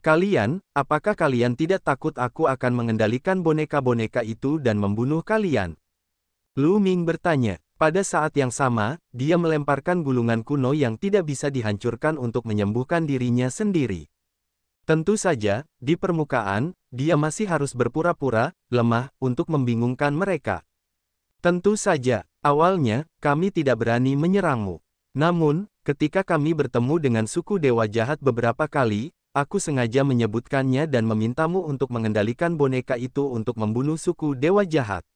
Kalian, apakah kalian tidak takut aku akan mengendalikan boneka-boneka itu dan membunuh kalian? Lu Ming bertanya. Pada saat yang sama, dia melemparkan gulungan kuno yang tidak bisa dihancurkan untuk menyembuhkan dirinya sendiri. Tentu saja, di permukaan, dia masih harus berpura-pura, lemah, untuk membingungkan mereka. Tentu saja, awalnya, kami tidak berani menyerangmu. Namun, ketika kami bertemu dengan suku dewa jahat beberapa kali, Aku sengaja menyebutkannya dan memintamu untuk mengendalikan boneka itu untuk membunuh suku dewa jahat.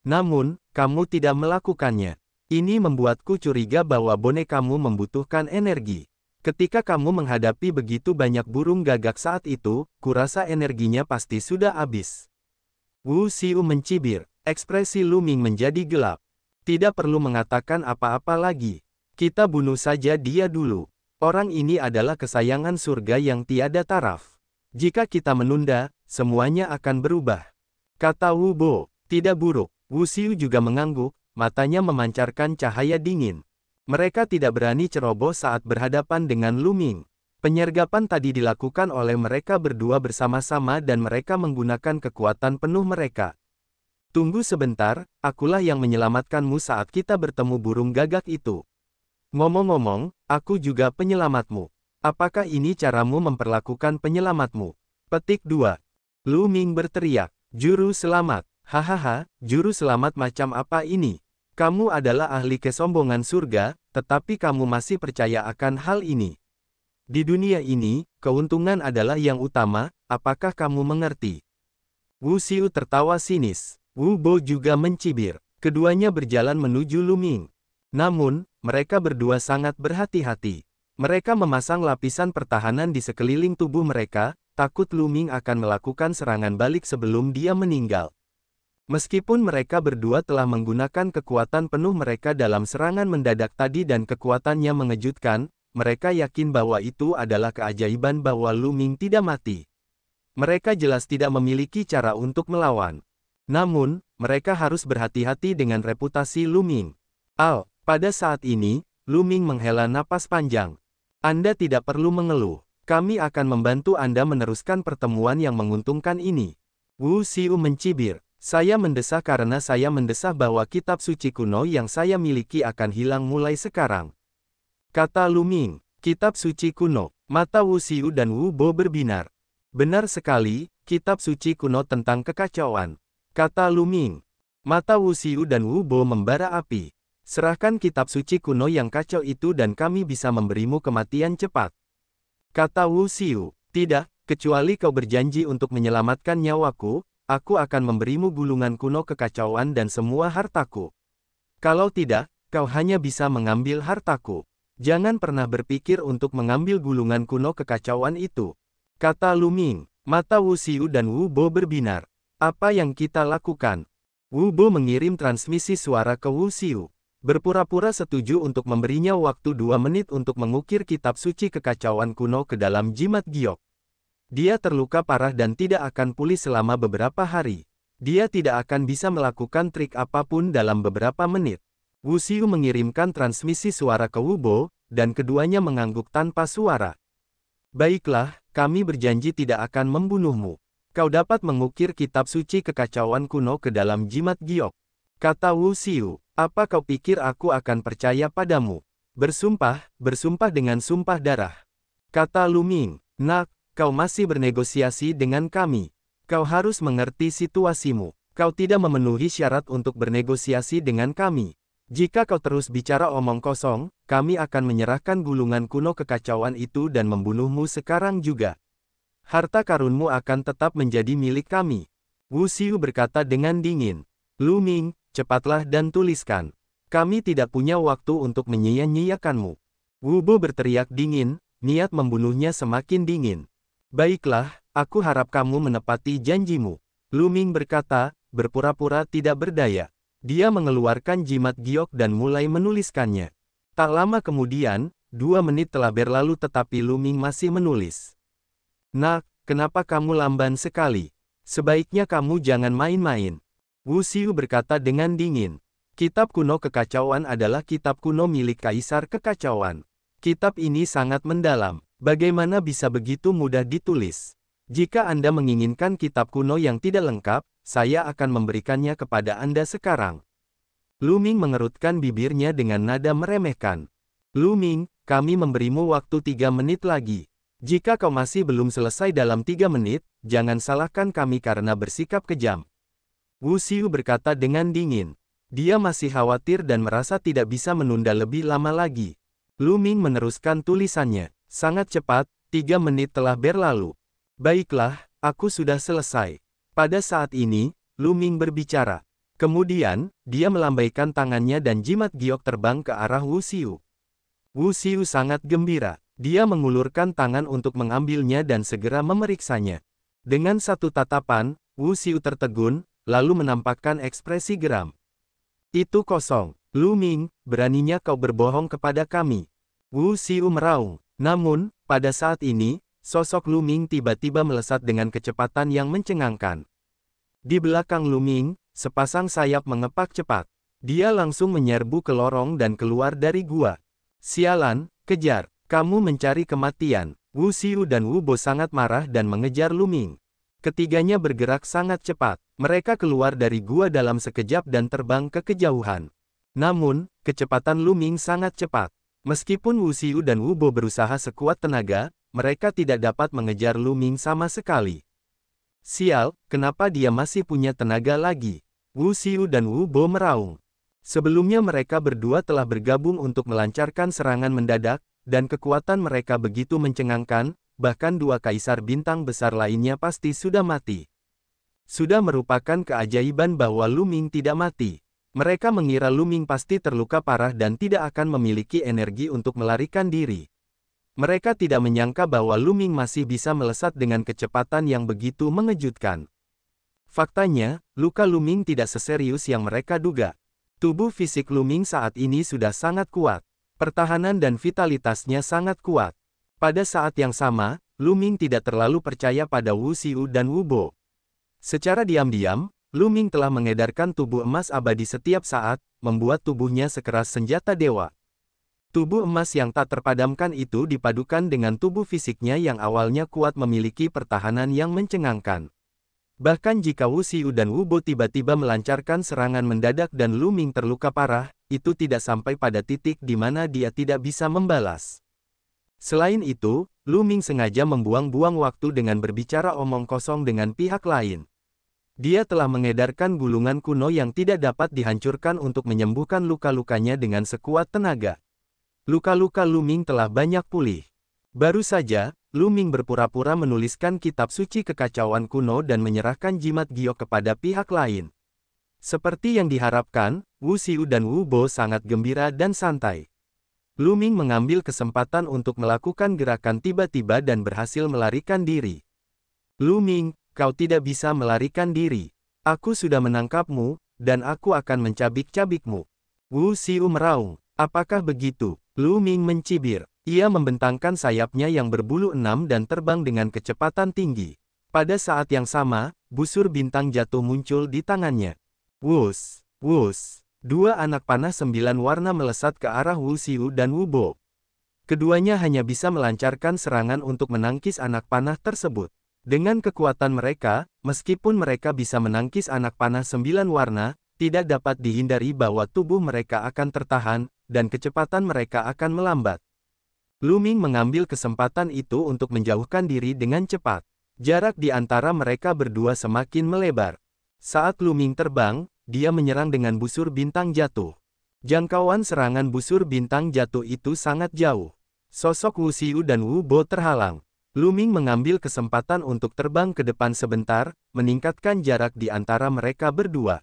Namun, kamu tidak melakukannya. Ini membuatku curiga bahwa bonekamu membutuhkan energi. Ketika kamu menghadapi begitu banyak burung gagak saat itu, kurasa energinya pasti sudah habis. Wu Xiu mencibir, ekspresi Luming menjadi gelap. Tidak perlu mengatakan apa-apa lagi. Kita bunuh saja dia dulu. Orang ini adalah kesayangan surga yang tiada taraf. Jika kita menunda, semuanya akan berubah. Kata Wu Bo, tidak buruk. Wu Xiu juga mengangguk, matanya memancarkan cahaya dingin. Mereka tidak berani ceroboh saat berhadapan dengan Luming. Penyergapan tadi dilakukan oleh mereka berdua bersama-sama dan mereka menggunakan kekuatan penuh mereka. Tunggu sebentar, akulah yang menyelamatkanmu saat kita bertemu burung gagak itu. Ngomong-ngomong, aku juga penyelamatmu. Apakah ini caramu memperlakukan penyelamatmu? Petik 2. Lu Ming berteriak, juru selamat, hahaha, juru selamat macam apa ini? Kamu adalah ahli kesombongan surga, tetapi kamu masih percaya akan hal ini. Di dunia ini, keuntungan adalah yang utama, apakah kamu mengerti? Wu Xiu tertawa sinis, Wu Bo juga mencibir. Keduanya berjalan menuju Lu Ming. Namun, mereka berdua sangat berhati-hati. Mereka memasang lapisan pertahanan di sekeliling tubuh mereka, takut Luming akan melakukan serangan balik sebelum dia meninggal. Meskipun mereka berdua telah menggunakan kekuatan penuh mereka dalam serangan mendadak tadi dan kekuatannya mengejutkan, mereka yakin bahwa itu adalah keajaiban bahwa Luming tidak mati. Mereka jelas tidak memiliki cara untuk melawan. Namun, mereka harus berhati-hati dengan reputasi Luming. Al, pada saat ini, Luming menghela napas panjang. Anda tidak perlu mengeluh. Kami akan membantu Anda meneruskan pertemuan yang menguntungkan ini. Wu Xiu mencibir. Saya mendesah karena saya mendesah bahwa kitab suci kuno yang saya miliki akan hilang mulai sekarang. Kata Luming, kitab suci kuno, mata Wu Xiu dan Wu Bo berbinar. Benar sekali, kitab suci kuno tentang kekacauan. Kata Luming, mata Wu Xiu dan Wu Bo membara api. Serahkan kitab suci kuno yang kacau itu dan kami bisa memberimu kematian cepat. Kata Wu Siu, tidak, kecuali kau berjanji untuk menyelamatkan nyawaku, aku akan memberimu gulungan kuno kekacauan dan semua hartaku. Kalau tidak, kau hanya bisa mengambil hartaku. Jangan pernah berpikir untuk mengambil gulungan kuno kekacauan itu. Kata Luming, mata Wu Siu dan Wu Bo berbinar. Apa yang kita lakukan? Wu Bo mengirim transmisi suara ke Wu Siu. Berpura-pura setuju untuk memberinya waktu dua menit untuk mengukir kitab suci kekacauan kuno ke dalam jimat giok. Dia terluka parah dan tidak akan pulih selama beberapa hari. Dia tidak akan bisa melakukan trik apapun dalam beberapa menit. Wu Xiu mengirimkan transmisi suara ke Wubo, dan keduanya mengangguk tanpa suara. Baiklah, kami berjanji tidak akan membunuhmu. Kau dapat mengukir kitab suci kekacauan kuno ke dalam jimat giok. Kata Wu Xiu, apa kau pikir aku akan percaya padamu? Bersumpah, bersumpah dengan sumpah darah. Kata Lu Ming, nak, kau masih bernegosiasi dengan kami. Kau harus mengerti situasimu. Kau tidak memenuhi syarat untuk bernegosiasi dengan kami. Jika kau terus bicara omong kosong, kami akan menyerahkan gulungan kuno kekacauan itu dan membunuhmu sekarang juga. Harta karunmu akan tetap menjadi milik kami. Wu Xiu berkata dengan dingin. Lu Ming, Cepatlah dan tuliskan. Kami tidak punya waktu untuk menyia-nyiakanmu. Wubo berteriak dingin, niat membunuhnya semakin dingin. Baiklah, aku harap kamu menepati janjimu. Luming berkata, berpura-pura tidak berdaya. Dia mengeluarkan jimat giok dan mulai menuliskannya. Tak lama kemudian, dua menit telah berlalu tetapi Luming masih menulis. Nak, kenapa kamu lamban sekali? Sebaiknya kamu jangan main-main. Wu Xiu berkata dengan dingin. Kitab kuno kekacauan adalah kitab kuno milik Kaisar Kekacauan. Kitab ini sangat mendalam. Bagaimana bisa begitu mudah ditulis? Jika Anda menginginkan kitab kuno yang tidak lengkap, saya akan memberikannya kepada Anda sekarang. Lu Ming mengerutkan bibirnya dengan nada meremehkan. Lu Ming, kami memberimu waktu tiga menit lagi. Jika kau masih belum selesai dalam tiga menit, jangan salahkan kami karena bersikap kejam. Wu Xiu berkata dengan dingin. Dia masih khawatir dan merasa tidak bisa menunda lebih lama lagi. Lu Ming meneruskan tulisannya. Sangat cepat, tiga menit telah berlalu. Baiklah, aku sudah selesai. Pada saat ini, Lu Ming berbicara. Kemudian, dia melambaikan tangannya dan jimat giok terbang ke arah Wu Xiu. Wu Xiu sangat gembira. Dia mengulurkan tangan untuk mengambilnya dan segera memeriksanya. Dengan satu tatapan, Wu Xiu tertegun, lalu menampakkan ekspresi geram. Itu kosong. Lu Ming, beraninya kau berbohong kepada kami. Wu Xiu meraung. Namun, pada saat ini, sosok Lu Ming tiba-tiba melesat dengan kecepatan yang mencengangkan. Di belakang Lu Ming, sepasang sayap mengepak cepat. Dia langsung menyerbu ke lorong dan keluar dari gua. Sialan, kejar, kamu mencari kematian. Wu Xiu dan Wu Bo sangat marah dan mengejar Lu Ming. Ketiganya bergerak sangat cepat. Mereka keluar dari gua dalam sekejap dan terbang ke kejauhan. Namun, kecepatan Luming sangat cepat. Meskipun Wu Xiu dan Wu Bo berusaha sekuat tenaga, mereka tidak dapat mengejar Luming sama sekali. Sial, kenapa dia masih punya tenaga lagi? Wu Xiu dan Wu Bo meraung. Sebelumnya mereka berdua telah bergabung untuk melancarkan serangan mendadak, dan kekuatan mereka begitu mencengangkan, bahkan dua kaisar bintang besar lainnya pasti sudah mati. Sudah merupakan keajaiban bahwa Luming tidak mati. Mereka mengira Luming pasti terluka parah dan tidak akan memiliki energi untuk melarikan diri. Mereka tidak menyangka bahwa Luming masih bisa melesat dengan kecepatan yang begitu mengejutkan. Faktanya, luka Luming tidak seserius yang mereka duga. Tubuh fisik Luming saat ini sudah sangat kuat. Pertahanan dan vitalitasnya sangat kuat. Pada saat yang sama, Lu Ming tidak terlalu percaya pada Wu Siu dan Wu Bo. Secara diam-diam, Lu Ming telah mengedarkan tubuh emas abadi setiap saat, membuat tubuhnya sekeras senjata dewa. Tubuh emas yang tak terpadamkan itu dipadukan dengan tubuh fisiknya yang awalnya kuat memiliki pertahanan yang mencengangkan. Bahkan jika Wu Siu dan Wu Bo tiba-tiba melancarkan serangan mendadak dan Lu Ming terluka parah, itu tidak sampai pada titik di mana dia tidak bisa membalas. Selain itu, Lu Ming sengaja membuang-buang waktu dengan berbicara omong kosong dengan pihak lain. Dia telah mengedarkan gulungan kuno yang tidak dapat dihancurkan untuk menyembuhkan luka-lukanya dengan sekuat tenaga. Luka-luka Lu Ming telah banyak pulih. Baru saja, Lu Ming berpura-pura menuliskan kitab suci kekacauan kuno dan menyerahkan jimat giok kepada pihak lain. Seperti yang diharapkan, Wu Siu dan Wu Bo sangat gembira dan santai. Luming mengambil kesempatan untuk melakukan gerakan tiba-tiba dan berhasil melarikan diri. Luming, kau tidak bisa melarikan diri. Aku sudah menangkapmu, dan aku akan mencabik-cabikmu. Wu Xiu meraung. Apakah begitu? Luming mencibir. Ia membentangkan sayapnya yang berbulu enam dan terbang dengan kecepatan tinggi. Pada saat yang sama, busur bintang jatuh muncul di tangannya. Wus, wus. Dua anak panah sembilan warna melesat ke arah Wu Xiu dan Wu Bo. Keduanya hanya bisa melancarkan serangan untuk menangkis anak panah tersebut. Dengan kekuatan mereka, meskipun mereka bisa menangkis anak panah sembilan warna, tidak dapat dihindari bahwa tubuh mereka akan tertahan, dan kecepatan mereka akan melambat. Luming mengambil kesempatan itu untuk menjauhkan diri dengan cepat. Jarak di antara mereka berdua semakin melebar. Saat Luming terbang, dia menyerang dengan busur bintang jatuh. Jangkauan serangan busur bintang jatuh itu sangat jauh. Sosok Wu Xiu dan Wu Bo terhalang. Luming mengambil kesempatan untuk terbang ke depan sebentar, meningkatkan jarak di antara mereka berdua.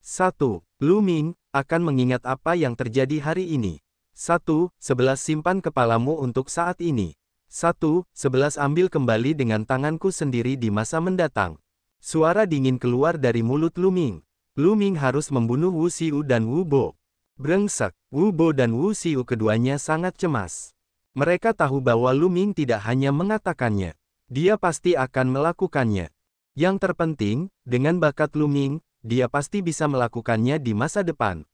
Satu, Luming akan mengingat apa yang terjadi hari ini. Satu, sebelas Simpan kepalamu untuk saat ini. Satu, sebelas Ambil kembali dengan tanganku sendiri di masa mendatang. Suara dingin keluar dari mulut Luming. Lu Ming harus membunuh Wu Xiu dan Wu Bo. Brengsek, Wu Bo dan Wu Xiu keduanya sangat cemas. Mereka tahu bahwa Lu Ming tidak hanya mengatakannya. Dia pasti akan melakukannya. Yang terpenting, dengan bakat Lu Ming, dia pasti bisa melakukannya di masa depan.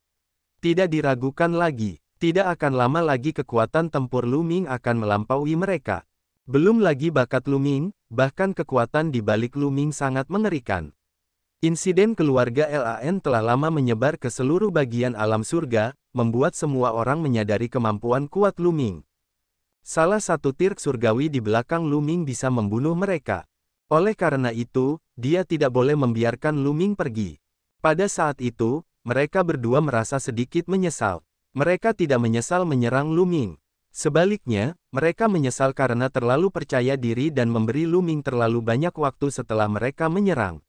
Tidak diragukan lagi, tidak akan lama lagi kekuatan tempur Lu Ming akan melampaui mereka. Belum lagi bakat Luming, bahkan kekuatan di balik Luming sangat mengerikan. Insiden keluarga LAN telah lama menyebar ke seluruh bagian alam surga, membuat semua orang menyadari kemampuan kuat Luming. Salah satu tirk surgawi di belakang Luming bisa membunuh mereka. Oleh karena itu, dia tidak boleh membiarkan Luming pergi. Pada saat itu, mereka berdua merasa sedikit menyesal. Mereka tidak menyesal menyerang Luming. Sebaliknya, mereka menyesal karena terlalu percaya diri dan memberi Luming terlalu banyak waktu setelah mereka menyerang.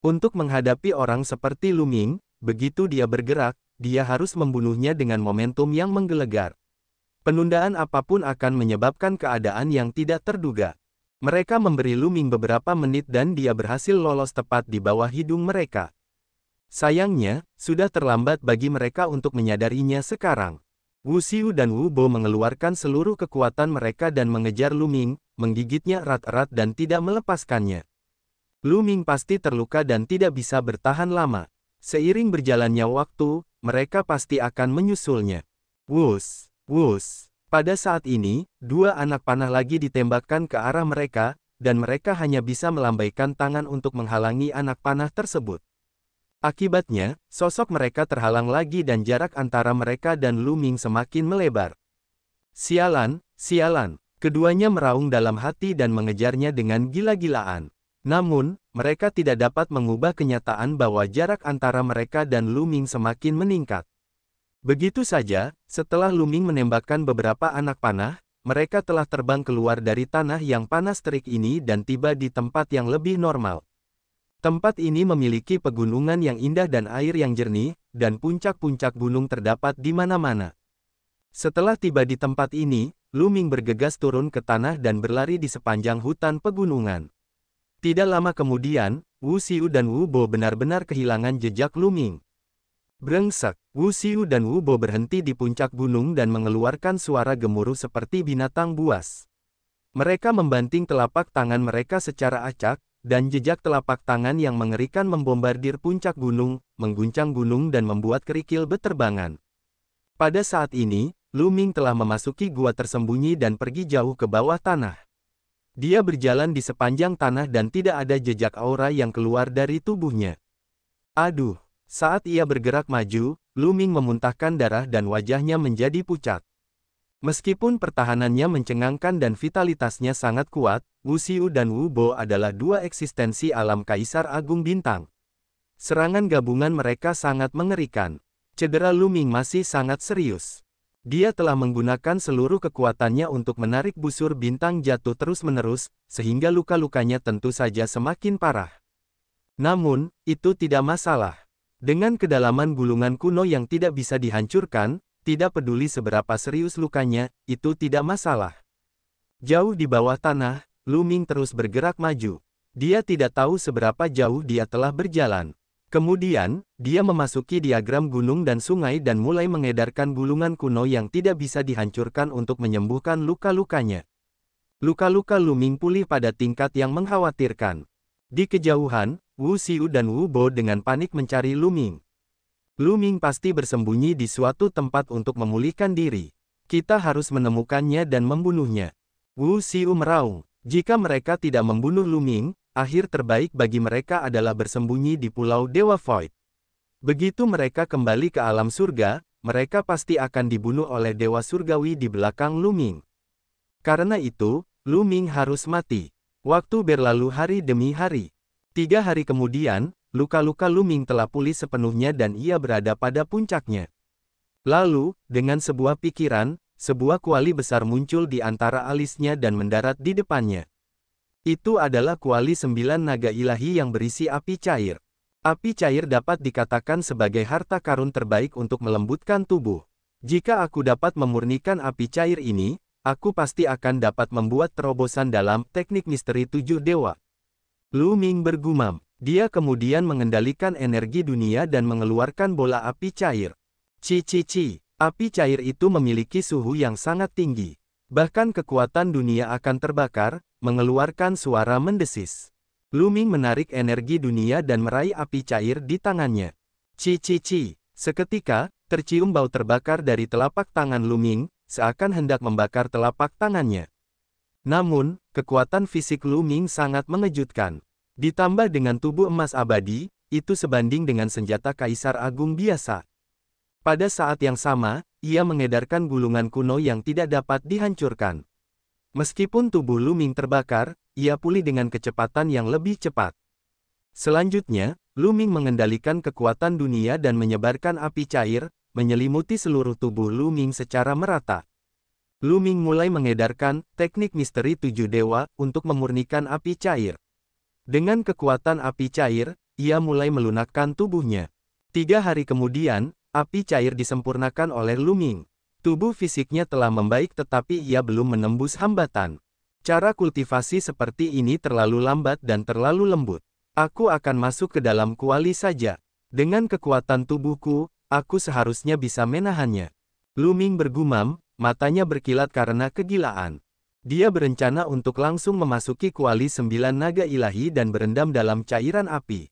Untuk menghadapi orang seperti Luming, begitu dia bergerak, dia harus membunuhnya dengan momentum yang menggelegar. Penundaan apapun akan menyebabkan keadaan yang tidak terduga. Mereka memberi Luming beberapa menit dan dia berhasil lolos tepat di bawah hidung mereka. Sayangnya, sudah terlambat bagi mereka untuk menyadarinya sekarang. Wu Xiu dan Wu Bo mengeluarkan seluruh kekuatan mereka dan mengejar Luming, menggigitnya erat-erat dan tidak melepaskannya. Lu Ming pasti terluka dan tidak bisa bertahan lama. Seiring berjalannya waktu, mereka pasti akan menyusulnya. Wus, wus. Pada saat ini, dua anak panah lagi ditembakkan ke arah mereka, dan mereka hanya bisa melambaikan tangan untuk menghalangi anak panah tersebut. Akibatnya, sosok mereka terhalang lagi dan jarak antara mereka dan Lu Ming semakin melebar. Sialan, sialan. Keduanya meraung dalam hati dan mengejarnya dengan gila-gilaan. Namun, mereka tidak dapat mengubah kenyataan bahwa jarak antara mereka dan Luming semakin meningkat. Begitu saja, setelah Luming menembakkan beberapa anak panah, mereka telah terbang keluar dari tanah yang panas terik ini dan tiba di tempat yang lebih normal. Tempat ini memiliki pegunungan yang indah dan air yang jernih, dan puncak-puncak gunung terdapat di mana-mana. Setelah tiba di tempat ini, Luming bergegas turun ke tanah dan berlari di sepanjang hutan pegunungan. Tidak lama kemudian, Wu Xiu dan Wu Bo benar-benar kehilangan jejak Luming. Brengsek, Wu Xiu dan Wu Bo berhenti di puncak gunung dan mengeluarkan suara gemuruh seperti binatang buas. Mereka membanting telapak tangan mereka secara acak, dan jejak telapak tangan yang mengerikan membombardir puncak gunung, mengguncang gunung dan membuat kerikil beterbangan. Pada saat ini, Luming telah memasuki gua tersembunyi dan pergi jauh ke bawah tanah. Dia berjalan di sepanjang tanah dan tidak ada jejak aura yang keluar dari tubuhnya. Aduh, saat ia bergerak maju, Luming memuntahkan darah dan wajahnya menjadi pucat. Meskipun pertahanannya mencengangkan dan vitalitasnya sangat kuat, Wu Xiu dan Wu Bo adalah dua eksistensi alam Kaisar Agung Bintang. Serangan gabungan mereka sangat mengerikan. Cedera Luming masih sangat serius. Dia telah menggunakan seluruh kekuatannya untuk menarik busur bintang jatuh terus-menerus, sehingga luka-lukanya tentu saja semakin parah. Namun, itu tidak masalah. Dengan kedalaman gulungan kuno yang tidak bisa dihancurkan, tidak peduli seberapa serius lukanya, itu tidak masalah. Jauh di bawah tanah, Luming terus bergerak maju. Dia tidak tahu seberapa jauh dia telah berjalan. Kemudian, dia memasuki diagram gunung dan sungai dan mulai mengedarkan gulungan kuno yang tidak bisa dihancurkan untuk menyembuhkan luka-lukanya. Luka-luka Luming pulih pada tingkat yang mengkhawatirkan. Di kejauhan, Wu Xiu dan Wu Bo dengan panik mencari Luming. Luming pasti bersembunyi di suatu tempat untuk memulihkan diri. Kita harus menemukannya dan membunuhnya. Wu Xiu meraung. Jika mereka tidak membunuh Luming, akhir terbaik bagi mereka adalah bersembunyi di Pulau Dewa Void. Begitu mereka kembali ke alam surga, mereka pasti akan dibunuh oleh Dewa Surgawi di belakang Luming. Karena itu, Luming harus mati. Waktu berlalu hari demi hari. Tiga hari kemudian, luka-luka Luming telah pulih sepenuhnya dan ia berada pada puncaknya. Lalu, dengan sebuah pikiran, sebuah kuali besar muncul di antara alisnya dan mendarat di depannya. Itu adalah kuali sembilan naga ilahi yang berisi api cair. Api cair dapat dikatakan sebagai harta karun terbaik untuk melembutkan tubuh. Jika aku dapat memurnikan api cair ini, aku pasti akan dapat membuat terobosan dalam teknik misteri tujuh dewa. Lu Ming bergumam. Dia kemudian mengendalikan energi dunia dan mengeluarkan bola api cair. Cici-ci, api cair itu memiliki suhu yang sangat tinggi. Bahkan kekuatan dunia akan terbakar, mengeluarkan suara mendesis. Luming menarik energi dunia dan meraih api cair di tangannya. Cici-ci, seketika, tercium bau terbakar dari telapak tangan Luming, seakan hendak membakar telapak tangannya. Namun, kekuatan fisik Luming sangat mengejutkan. Ditambah dengan tubuh emas abadi, itu sebanding dengan senjata Kaisar Agung biasa. Pada saat yang sama, ia mengedarkan gulungan kuno yang tidak dapat dihancurkan. Meskipun tubuh Luming terbakar, ia pulih dengan kecepatan yang lebih cepat. Selanjutnya, Luming mengendalikan kekuatan dunia dan menyebarkan api cair, menyelimuti seluruh tubuh Luming secara merata. Luming mulai mengedarkan teknik misteri tujuh dewa untuk memurnikan api cair. Dengan kekuatan api cair, ia mulai melunakkan tubuhnya. Tiga hari kemudian, Api cair disempurnakan oleh Luming. Tubuh fisiknya telah membaik tetapi ia belum menembus hambatan. Cara kultivasi seperti ini terlalu lambat dan terlalu lembut. Aku akan masuk ke dalam kuali saja. Dengan kekuatan tubuhku, aku seharusnya bisa menahannya. Luming bergumam, matanya berkilat karena kegilaan. Dia berencana untuk langsung memasuki kuali sembilan naga ilahi dan berendam dalam cairan api.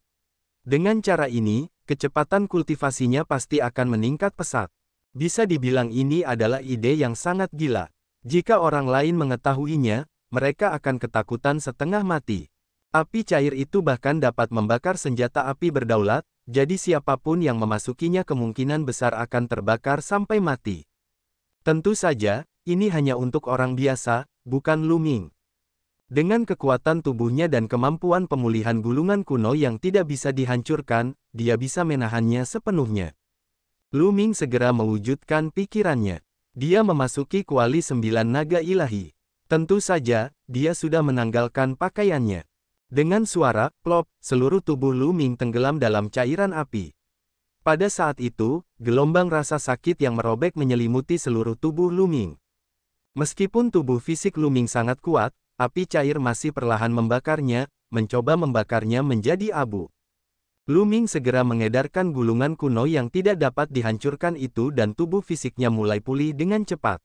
Dengan cara ini, kecepatan kultivasinya pasti akan meningkat pesat. Bisa dibilang ini adalah ide yang sangat gila. Jika orang lain mengetahuinya, mereka akan ketakutan setengah mati. Api cair itu bahkan dapat membakar senjata api berdaulat, jadi siapapun yang memasukinya kemungkinan besar akan terbakar sampai mati. Tentu saja, ini hanya untuk orang biasa, bukan Luming. Dengan kekuatan tubuhnya dan kemampuan pemulihan gulungan kuno yang tidak bisa dihancurkan, dia bisa menahannya sepenuhnya. Lu Ming segera mewujudkan pikirannya. Dia memasuki kuali sembilan naga ilahi. Tentu saja, dia sudah menanggalkan pakaiannya. Dengan suara, plop, seluruh tubuh Lu Ming tenggelam dalam cairan api. Pada saat itu, gelombang rasa sakit yang merobek menyelimuti seluruh tubuh Lu Ming. Meskipun tubuh fisik Luming sangat kuat, Api cair masih perlahan membakarnya, mencoba membakarnya menjadi abu. Luming segera mengedarkan gulungan kuno yang tidak dapat dihancurkan itu dan tubuh fisiknya mulai pulih dengan cepat.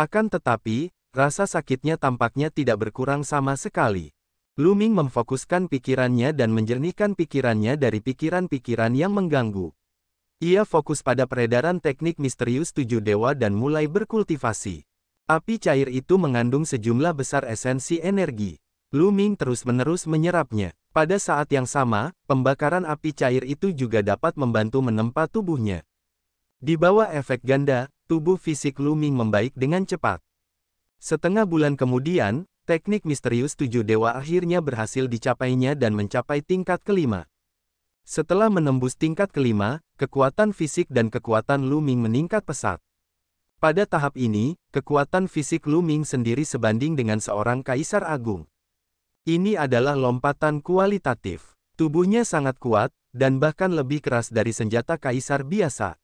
Akan tetapi, rasa sakitnya tampaknya tidak berkurang sama sekali. Luming memfokuskan pikirannya dan menjernihkan pikirannya dari pikiran-pikiran yang mengganggu. Ia fokus pada peredaran teknik misterius tujuh dewa dan mulai berkultivasi. Api cair itu mengandung sejumlah besar esensi energi. Luming terus-menerus menyerapnya. Pada saat yang sama, pembakaran api cair itu juga dapat membantu menempa tubuhnya. Di bawah efek ganda, tubuh fisik Luming membaik dengan cepat. Setengah bulan kemudian, teknik misterius tujuh dewa akhirnya berhasil dicapainya dan mencapai tingkat kelima. Setelah menembus tingkat kelima, kekuatan fisik dan kekuatan Luming meningkat pesat. Pada tahap ini, kekuatan fisik Lu Ming sendiri sebanding dengan seorang kaisar agung. Ini adalah lompatan kualitatif. Tubuhnya sangat kuat, dan bahkan lebih keras dari senjata kaisar biasa.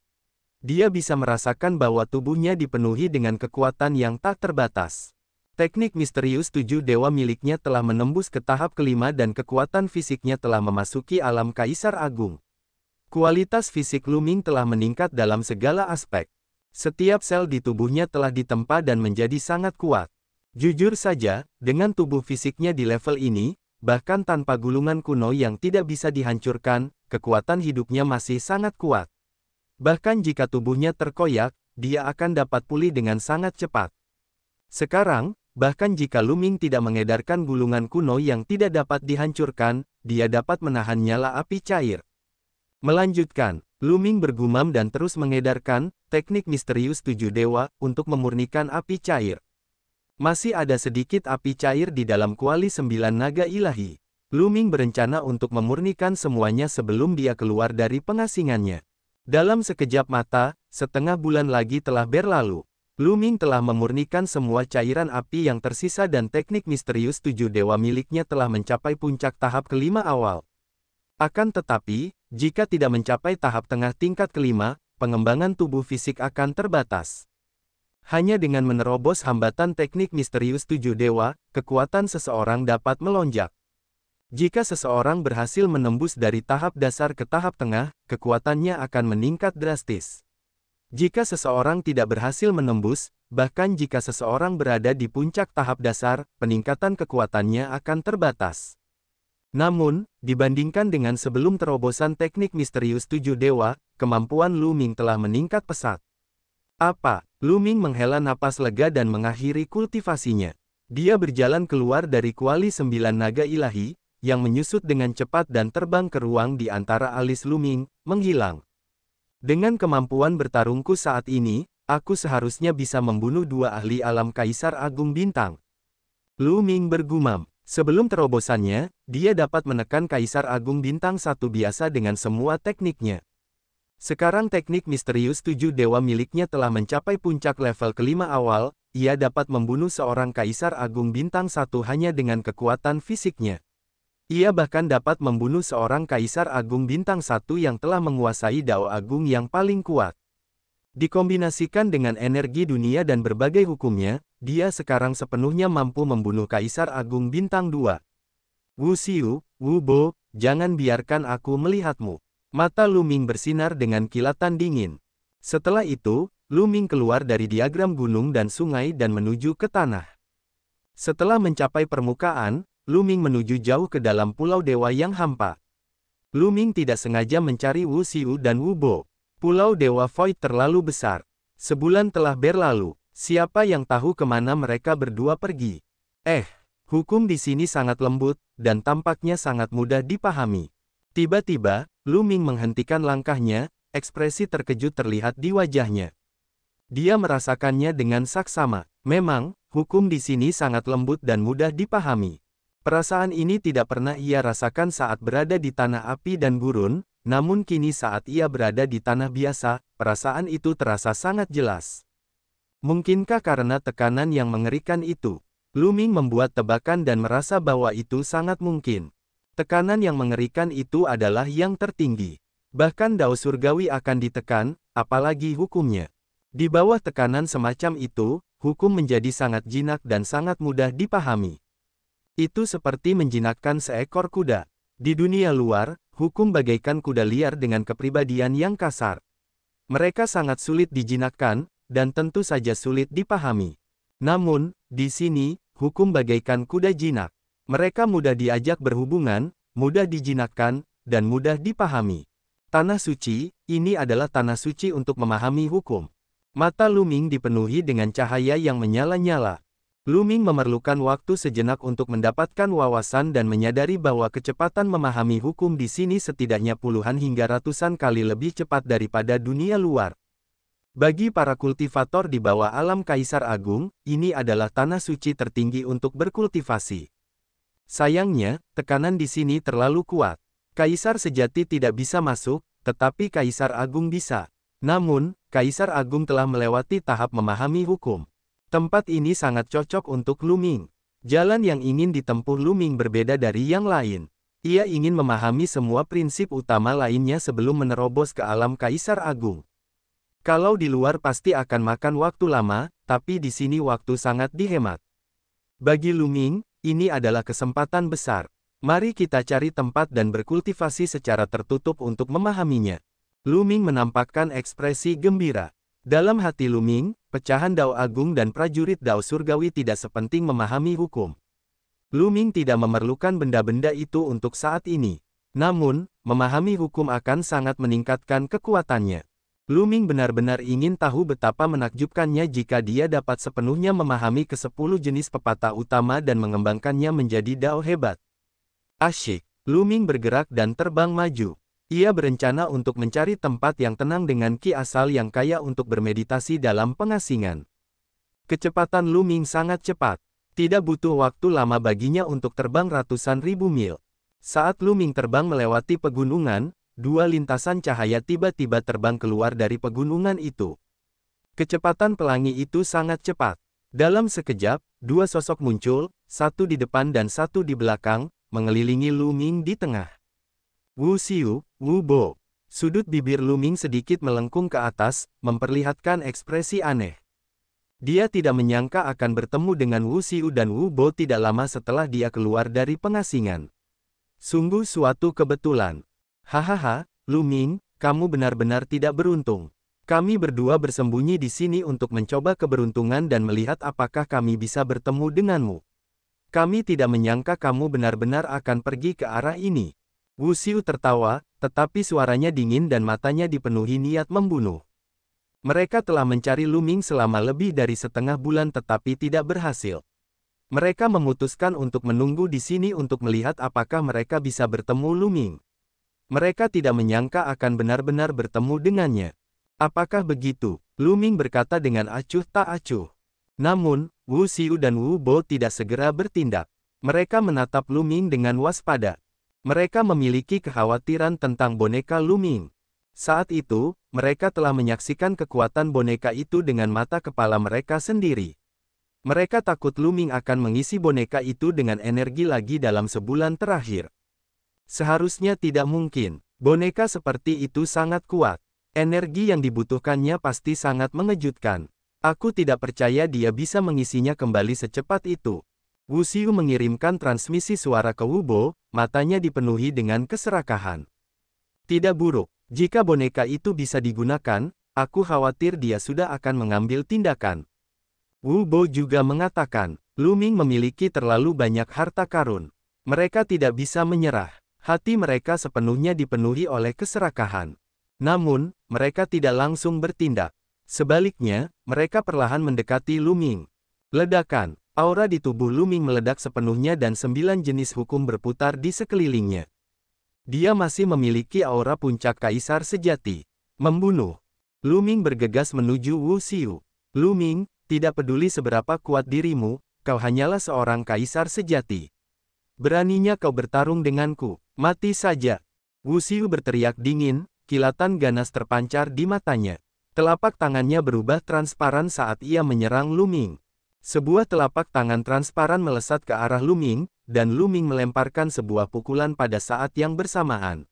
Dia bisa merasakan bahwa tubuhnya dipenuhi dengan kekuatan yang tak terbatas. Teknik misterius tujuh dewa miliknya telah menembus ke tahap kelima dan kekuatan fisiknya telah memasuki alam kaisar agung. Kualitas fisik Luming telah meningkat dalam segala aspek. Setiap sel di tubuhnya telah ditempa dan menjadi sangat kuat. Jujur saja, dengan tubuh fisiknya di level ini, bahkan tanpa gulungan kuno yang tidak bisa dihancurkan, kekuatan hidupnya masih sangat kuat. Bahkan jika tubuhnya terkoyak, dia akan dapat pulih dengan sangat cepat. Sekarang, bahkan jika Luming tidak mengedarkan gulungan kuno yang tidak dapat dihancurkan, dia dapat menahan nyala api cair. Melanjutkan, Luming bergumam dan terus mengedarkan, teknik misterius tujuh dewa, untuk memurnikan api cair. Masih ada sedikit api cair di dalam kuali sembilan naga ilahi. Luming berencana untuk memurnikan semuanya sebelum dia keluar dari pengasingannya. Dalam sekejap mata, setengah bulan lagi telah berlalu. Luming telah memurnikan semua cairan api yang tersisa dan teknik misterius tujuh dewa miliknya telah mencapai puncak tahap kelima awal. Akan tetapi, jika tidak mencapai tahap tengah tingkat kelima, pengembangan tubuh fisik akan terbatas. Hanya dengan menerobos hambatan teknik misterius tujuh dewa, kekuatan seseorang dapat melonjak. Jika seseorang berhasil menembus dari tahap dasar ke tahap tengah, kekuatannya akan meningkat drastis. Jika seseorang tidak berhasil menembus, bahkan jika seseorang berada di puncak tahap dasar, peningkatan kekuatannya akan terbatas. Namun, dibandingkan dengan sebelum terobosan teknik misterius tujuh dewa, kemampuan Lu Ming telah meningkat pesat. Apa? Lu Ming menghela napas lega dan mengakhiri kultivasinya. Dia berjalan keluar dari kuali sembilan naga ilahi, yang menyusut dengan cepat dan terbang ke ruang di antara alis Lu Ming, menghilang. Dengan kemampuan bertarungku saat ini, aku seharusnya bisa membunuh dua ahli alam Kaisar Agung Bintang. Lu Ming bergumam. Sebelum terobosannya, dia dapat menekan Kaisar Agung Bintang Satu biasa dengan semua tekniknya. Sekarang teknik misterius tujuh dewa miliknya telah mencapai puncak level kelima awal, ia dapat membunuh seorang Kaisar Agung Bintang Satu hanya dengan kekuatan fisiknya. Ia bahkan dapat membunuh seorang Kaisar Agung Bintang Satu yang telah menguasai Dao Agung yang paling kuat. Dikombinasikan dengan energi dunia dan berbagai hukumnya, dia sekarang sepenuhnya mampu membunuh Kaisar Agung Bintang 2. Wu Xiu, Wu Bo, jangan biarkan aku melihatmu. Mata Luming bersinar dengan kilatan dingin. Setelah itu, Luming keluar dari diagram gunung dan sungai dan menuju ke tanah. Setelah mencapai permukaan, Luming menuju jauh ke dalam pulau dewa yang hampa. Luming tidak sengaja mencari Wu Xiu dan Wu Bo. Pulau Dewa Void terlalu besar. Sebulan telah berlalu, siapa yang tahu kemana mereka berdua pergi. Eh, Hukum di sini sangat lembut, dan tampaknya sangat mudah dipahami. Tiba-tiba, Lu Ming menghentikan langkahnya, ekspresi terkejut terlihat di wajahnya. Dia merasakannya dengan saksama. Memang, hukum di sini sangat lembut dan mudah dipahami. Perasaan ini tidak pernah ia rasakan saat berada di tanah api dan gurun, namun kini saat ia berada di tanah biasa, perasaan itu terasa sangat jelas. Mungkinkah karena tekanan yang mengerikan itu, Luming membuat tebakan dan merasa bahwa itu sangat mungkin. Tekanan yang mengerikan itu adalah yang tertinggi. Bahkan dao surgawi akan ditekan, apalagi hukumnya. Di bawah tekanan semacam itu, hukum menjadi sangat jinak dan sangat mudah dipahami. Itu seperti menjinakkan seekor kuda. Di dunia luar, hukum bagaikan kuda liar dengan kepribadian yang kasar. Mereka sangat sulit dijinakkan, dan tentu saja sulit dipahami. Namun, di sini, hukum bagaikan kuda jinak. Mereka mudah diajak berhubungan, mudah dijinakkan, dan mudah dipahami. Tanah suci, ini adalah tanah suci untuk memahami hukum. Mata Luming dipenuhi dengan cahaya yang menyala-nyala. Luming memerlukan waktu sejenak untuk mendapatkan wawasan dan menyadari bahwa kecepatan memahami hukum di sini setidaknya puluhan hingga ratusan kali lebih cepat daripada dunia luar. Bagi para kultivator di bawah alam Kaisar Agung, ini adalah tanah suci tertinggi untuk berkultivasi. Sayangnya, tekanan di sini terlalu kuat. Kaisar sejati tidak bisa masuk, tetapi Kaisar Agung bisa. Namun, Kaisar Agung telah melewati tahap memahami hukum. Tempat ini sangat cocok untuk Luming. Jalan yang ingin ditempuh Luming berbeda dari yang lain. Ia ingin memahami semua prinsip utama lainnya sebelum menerobos ke alam Kaisar Agung. Kalau di luar pasti akan makan waktu lama, tapi di sini waktu sangat dihemat. Bagi Luming, ini adalah kesempatan besar. Mari kita cari tempat dan berkultivasi secara tertutup untuk memahaminya. Luming menampakkan ekspresi gembira. Dalam hati Luming, pecahan Dao Agung dan prajurit Dao Surgawi tidak sepenting memahami hukum. Luming tidak memerlukan benda-benda itu untuk saat ini. Namun, memahami hukum akan sangat meningkatkan kekuatannya. Ming benar-benar ingin tahu betapa menakjubkannya jika dia dapat sepenuhnya memahami ke kesepuluh jenis pepatah utama dan mengembangkannya menjadi dao hebat. Asyik, Ming bergerak dan terbang maju. Ia berencana untuk mencari tempat yang tenang dengan ki asal yang kaya untuk bermeditasi dalam pengasingan. Kecepatan Luming sangat cepat. Tidak butuh waktu lama baginya untuk terbang ratusan ribu mil. Saat Luming terbang melewati pegunungan, dua lintasan cahaya tiba-tiba terbang keluar dari pegunungan itu. Kecepatan pelangi itu sangat cepat. Dalam sekejap, dua sosok muncul, satu di depan dan satu di belakang, mengelilingi Luming di tengah. Wu Xiu, Wu Bo. Sudut bibir Luming sedikit melengkung ke atas, memperlihatkan ekspresi aneh. Dia tidak menyangka akan bertemu dengan Wu Xiu dan Wu Bo tidak lama setelah dia keluar dari pengasingan. Sungguh suatu kebetulan. Hahaha, Lu kamu benar-benar tidak beruntung. Kami berdua bersembunyi di sini untuk mencoba keberuntungan dan melihat apakah kami bisa bertemu denganmu. Kami tidak menyangka kamu benar-benar akan pergi ke arah ini. Wu Xiu tertawa, tetapi suaranya dingin dan matanya dipenuhi niat membunuh. Mereka telah mencari Luming selama lebih dari setengah bulan tetapi tidak berhasil. Mereka memutuskan untuk menunggu di sini untuk melihat apakah mereka bisa bertemu Luming. Mereka tidak menyangka akan benar-benar bertemu dengannya. Apakah begitu? Luming berkata dengan acuh tak acuh. Namun, Wu Xiu dan Wu Bo tidak segera bertindak. Mereka menatap Luming dengan waspada. Mereka memiliki kekhawatiran tentang boneka Luming. Saat itu, mereka telah menyaksikan kekuatan boneka itu dengan mata kepala mereka sendiri. Mereka takut Luming akan mengisi boneka itu dengan energi lagi dalam sebulan terakhir. Seharusnya tidak mungkin, boneka seperti itu sangat kuat. Energi yang dibutuhkannya pasti sangat mengejutkan. Aku tidak percaya dia bisa mengisinya kembali secepat itu. Wu Xiu mengirimkan transmisi suara ke Wubo, matanya dipenuhi dengan keserakahan. Tidak buruk, jika boneka itu bisa digunakan, aku khawatir dia sudah akan mengambil tindakan. Wubo juga mengatakan, Luming memiliki terlalu banyak harta karun. Mereka tidak bisa menyerah. Hati mereka sepenuhnya dipenuhi oleh keserakahan. Namun, mereka tidak langsung bertindak. Sebaliknya, mereka perlahan mendekati Luming. Ledakan, aura di tubuh Luming meledak sepenuhnya dan sembilan jenis hukum berputar di sekelilingnya. Dia masih memiliki aura puncak kaisar sejati. Membunuh. Luming bergegas menuju Wu Xiu. Luming, tidak peduli seberapa kuat dirimu, kau hanyalah seorang kaisar sejati. Beraninya kau bertarung denganku. Mati saja. Wu Xiu berteriak dingin, kilatan ganas terpancar di matanya. Telapak tangannya berubah transparan saat ia menyerang Luming. Sebuah telapak tangan transparan melesat ke arah Luming, dan Luming melemparkan sebuah pukulan pada saat yang bersamaan.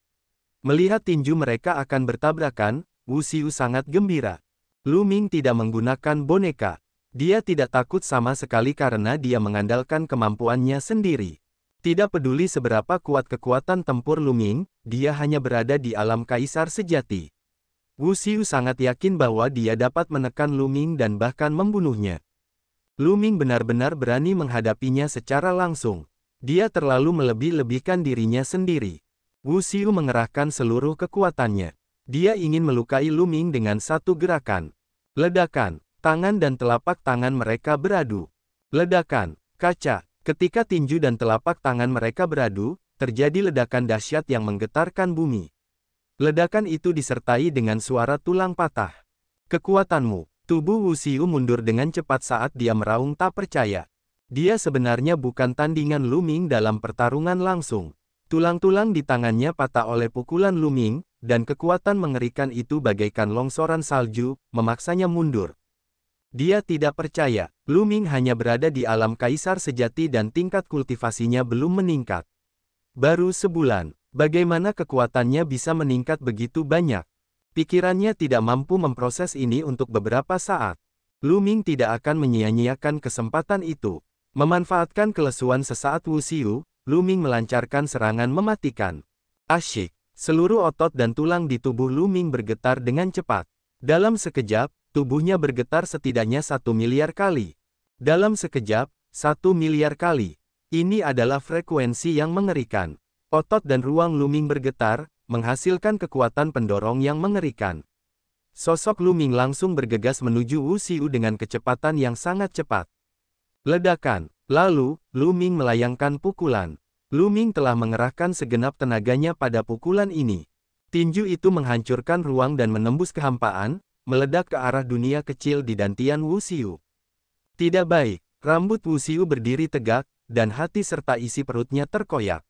Melihat tinju mereka akan bertabrakan, Wu Xiu sangat gembira. Luming tidak menggunakan boneka. Dia tidak takut sama sekali karena dia mengandalkan kemampuannya sendiri. Tidak peduli seberapa kuat kekuatan tempur Luming, dia hanya berada di alam kaisar sejati. Wu Xiu sangat yakin bahwa dia dapat menekan Luming dan bahkan membunuhnya. Luming benar-benar berani menghadapinya secara langsung. Dia terlalu melebih-lebihkan dirinya sendiri. Wu Xiu mengerahkan seluruh kekuatannya. Dia ingin melukai Luming dengan satu gerakan. Ledakan, tangan dan telapak tangan mereka beradu. Ledakan, kaca, Ketika tinju dan telapak tangan mereka beradu, terjadi ledakan dahsyat yang menggetarkan bumi. Ledakan itu disertai dengan suara tulang patah. Kekuatanmu, tubuh Wusiu mundur dengan cepat saat dia meraung tak percaya. Dia sebenarnya bukan tandingan Luming dalam pertarungan langsung. Tulang-tulang di tangannya patah oleh pukulan Luming, dan kekuatan mengerikan itu bagaikan longsoran salju, memaksanya mundur. Dia tidak percaya, Blooming hanya berada di alam kaisar sejati dan tingkat kultivasinya belum meningkat. Baru sebulan, bagaimana kekuatannya bisa meningkat begitu banyak? Pikirannya tidak mampu memproses ini untuk beberapa saat. Luming tidak akan menyia-nyiakan kesempatan itu. Memanfaatkan kelesuan sesaat Wu Xiu, Luming melancarkan serangan mematikan. Asyik, seluruh otot dan tulang di tubuh Luming bergetar dengan cepat. Dalam sekejap, Tubuhnya bergetar setidaknya satu miliar kali. Dalam sekejap, satu miliar kali. Ini adalah frekuensi yang mengerikan. Otot dan ruang Luming bergetar, menghasilkan kekuatan pendorong yang mengerikan. Sosok Luming langsung bergegas menuju Wusiu dengan kecepatan yang sangat cepat. Ledakan. Lalu, Luming melayangkan pukulan. Luming telah mengerahkan segenap tenaganya pada pukulan ini. Tinju itu menghancurkan ruang dan menembus kehampaan, meledak ke arah dunia kecil di dantian Wuxiu. Tidak baik, rambut Wuxiu berdiri tegak, dan hati serta isi perutnya terkoyak.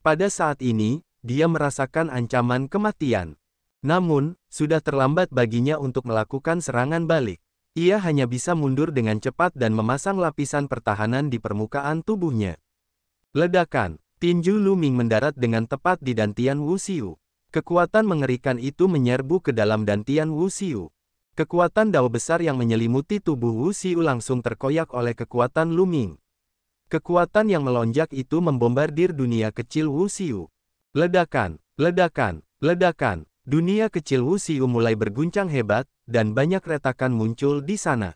Pada saat ini, dia merasakan ancaman kematian. Namun, sudah terlambat baginya untuk melakukan serangan balik. Ia hanya bisa mundur dengan cepat dan memasang lapisan pertahanan di permukaan tubuhnya. Ledakan, tinju Luming mendarat dengan tepat di dantian Wuxiu. Kekuatan mengerikan itu menyerbu ke dalam dantian Wu Xiu. Kekuatan dao besar yang menyelimuti tubuh Wu Xiu langsung terkoyak oleh kekuatan Luming. Kekuatan yang melonjak itu membombardir dunia kecil Wu Xiu. Ledakan, ledakan, ledakan, dunia kecil Wu Xiu mulai berguncang hebat, dan banyak retakan muncul di sana.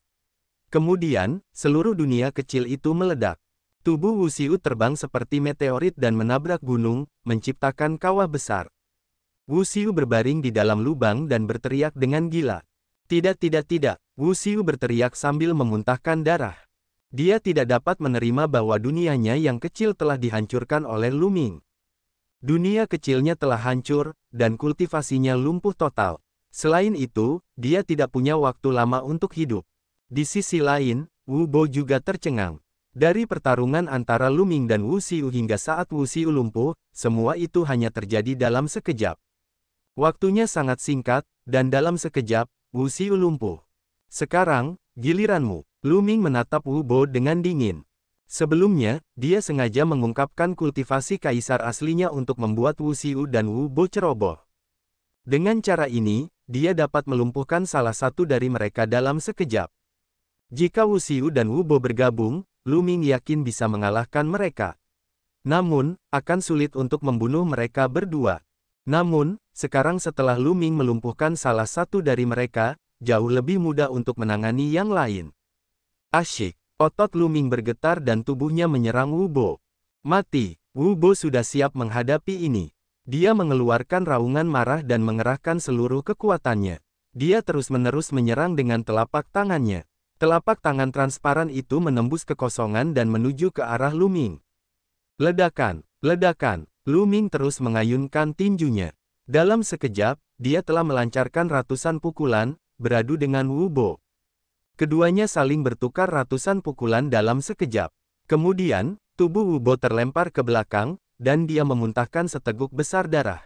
Kemudian, seluruh dunia kecil itu meledak. Tubuh Wu Xiu terbang seperti meteorit dan menabrak gunung, menciptakan kawah besar. Wu Xiu berbaring di dalam lubang dan berteriak dengan gila. Tidak tidak tidak, Wu Xiu berteriak sambil memuntahkan darah. Dia tidak dapat menerima bahwa dunianya yang kecil telah dihancurkan oleh Luming. Dunia kecilnya telah hancur, dan kultivasinya lumpuh total. Selain itu, dia tidak punya waktu lama untuk hidup. Di sisi lain, Wu Bo juga tercengang. Dari pertarungan antara Luming dan Wu Xiu hingga saat Wu Xiu lumpuh, semua itu hanya terjadi dalam sekejap. Waktunya sangat singkat, dan dalam sekejap, Wu Xiu lumpuh. Sekarang, giliranmu. Luming menatap Wu Bo dengan dingin. Sebelumnya, dia sengaja mengungkapkan kultivasi kaisar aslinya untuk membuat Wu Xiu dan Wu Bo ceroboh. Dengan cara ini, dia dapat melumpuhkan salah satu dari mereka dalam sekejap. Jika Wu Xiu dan Wu Bo bergabung, Luming yakin bisa mengalahkan mereka. Namun, akan sulit untuk membunuh mereka berdua. Namun, sekarang setelah Luming melumpuhkan salah satu dari mereka, jauh lebih mudah untuk menangani yang lain. Asyik, otot Luming bergetar dan tubuhnya menyerang Wubo. Mati, Wubo sudah siap menghadapi ini. Dia mengeluarkan raungan marah dan mengerahkan seluruh kekuatannya. Dia terus-menerus menyerang dengan telapak tangannya. Telapak tangan transparan itu menembus kekosongan dan menuju ke arah Luming. Ledakan, ledakan, Lu Ming terus mengayunkan tinjunya. Dalam sekejap, dia telah melancarkan ratusan pukulan, beradu dengan Wu Bo. Keduanya saling bertukar ratusan pukulan dalam sekejap. Kemudian, tubuh Wu Bo terlempar ke belakang, dan dia memuntahkan seteguk besar darah.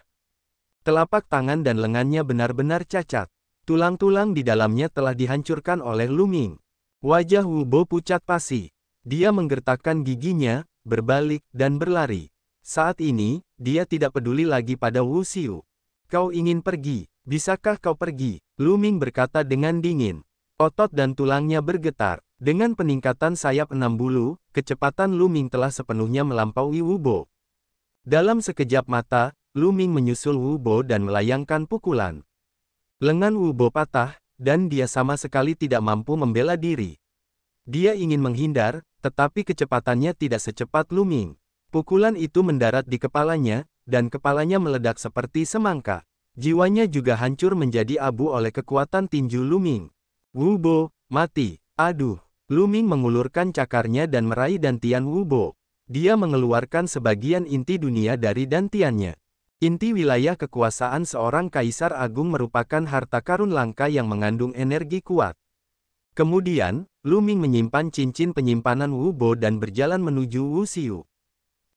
Telapak tangan dan lengannya benar-benar cacat. Tulang-tulang di dalamnya telah dihancurkan oleh Luming. Wajah Wubo pucat pasi. Dia menggertakkan giginya, berbalik, dan berlari. Saat ini, dia tidak peduli lagi pada Wu Xiu. Kau ingin pergi, bisakah kau pergi? Lu Ming berkata dengan dingin. Otot dan tulangnya bergetar. Dengan peningkatan sayap enam bulu, kecepatan Lu Ming telah sepenuhnya melampaui Wu Bo. Dalam sekejap mata, Lu Ming menyusul Wu Bo dan melayangkan pukulan. Lengan Wu Bo patah, dan dia sama sekali tidak mampu membela diri. Dia ingin menghindar, tetapi kecepatannya tidak secepat Luming. Pukulan itu mendarat di kepalanya, dan kepalanya meledak seperti semangka. Jiwanya juga hancur menjadi abu oleh kekuatan tinju Luming. Wubo, mati. Aduh. Luming mengulurkan cakarnya dan meraih dantian Wubo. Dia mengeluarkan sebagian inti dunia dari dantiannya. Inti wilayah kekuasaan seorang kaisar agung merupakan harta karun langka yang mengandung energi kuat. Kemudian, Luming menyimpan cincin penyimpanan Wubo dan berjalan menuju Wuxiu.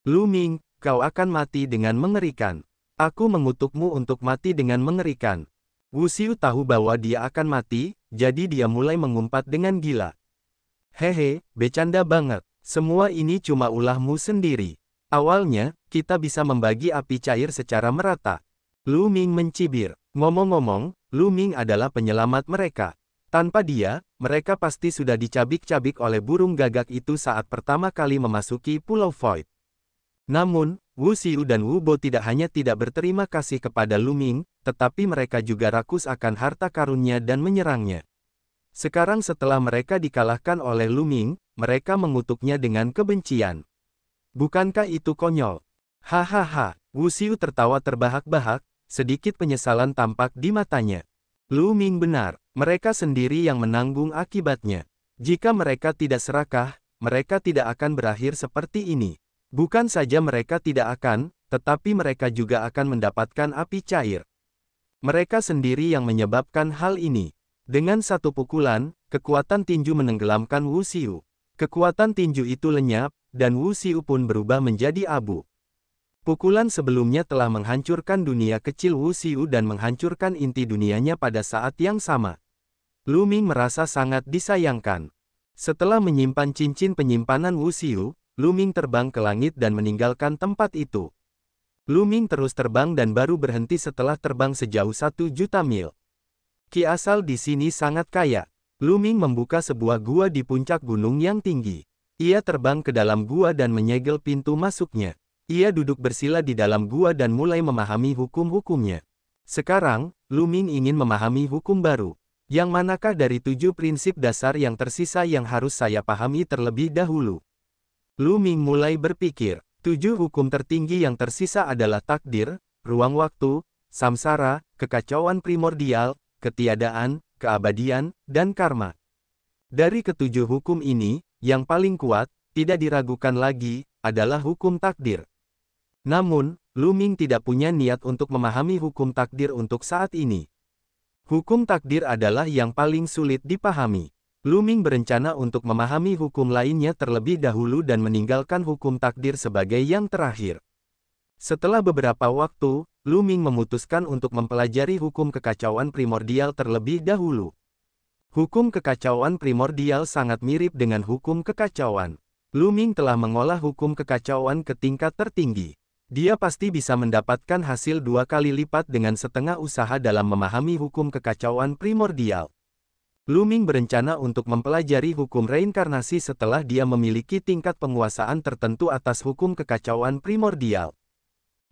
Lu Ming, kau akan mati dengan mengerikan. Aku mengutukmu untuk mati dengan mengerikan. Wu Xiu tahu bahwa dia akan mati, jadi dia mulai mengumpat dengan gila. Hehe, becanda banget. Semua ini cuma ulahmu sendiri. Awalnya, kita bisa membagi api cair secara merata. Lu Ming mencibir. Ngomong-ngomong, Lu Ming adalah penyelamat mereka. Tanpa dia, mereka pasti sudah dicabik-cabik oleh burung gagak itu saat pertama kali memasuki Pulau Void. Namun, Wu Xiu dan Wu Bo tidak hanya tidak berterima kasih kepada Lu Ming, tetapi mereka juga rakus akan harta karunnya dan menyerangnya. Sekarang setelah mereka dikalahkan oleh Lu Ming, mereka mengutuknya dengan kebencian. Bukankah itu konyol? Hahaha, Wu Xiu tertawa terbahak-bahak, sedikit penyesalan tampak di matanya. Lu Ming benar, mereka sendiri yang menanggung akibatnya. Jika mereka tidak serakah, mereka tidak akan berakhir seperti ini. Bukan saja mereka tidak akan, tetapi mereka juga akan mendapatkan api cair. Mereka sendiri yang menyebabkan hal ini. Dengan satu pukulan, kekuatan tinju menenggelamkan Wu Xiu. Kekuatan tinju itu lenyap, dan Wu Xiu pun berubah menjadi abu. Pukulan sebelumnya telah menghancurkan dunia kecil Wu Xiu dan menghancurkan inti dunianya pada saat yang sama. Lu Ming merasa sangat disayangkan. Setelah menyimpan cincin penyimpanan Wu Xiu, Luming terbang ke langit dan meninggalkan tempat itu. Luming terus terbang dan baru berhenti setelah terbang sejauh satu juta mil. Ki asal di sini sangat kaya. Luming membuka sebuah gua di puncak gunung yang tinggi. Ia terbang ke dalam gua dan menyegel pintu masuknya. Ia duduk bersila di dalam gua dan mulai memahami hukum-hukumnya. Sekarang, Luming ingin memahami hukum baru. Yang manakah dari tujuh prinsip dasar yang tersisa yang harus saya pahami terlebih dahulu? Lu Ming mulai berpikir, tujuh hukum tertinggi yang tersisa adalah takdir, ruang waktu, samsara, kekacauan primordial, ketiadaan, keabadian, dan karma. Dari ketujuh hukum ini, yang paling kuat, tidak diragukan lagi, adalah hukum takdir. Namun, Luming tidak punya niat untuk memahami hukum takdir untuk saat ini. Hukum takdir adalah yang paling sulit dipahami. Luming berencana untuk memahami hukum lainnya terlebih dahulu dan meninggalkan hukum takdir sebagai yang terakhir. Setelah beberapa waktu, Luming memutuskan untuk mempelajari hukum kekacauan primordial terlebih dahulu. Hukum kekacauan primordial sangat mirip dengan hukum kekacauan. Luming telah mengolah hukum kekacauan ke tingkat tertinggi. Dia pasti bisa mendapatkan hasil dua kali lipat dengan setengah usaha dalam memahami hukum kekacauan primordial. Luming berencana untuk mempelajari hukum reinkarnasi setelah dia memiliki tingkat penguasaan tertentu atas hukum kekacauan primordial.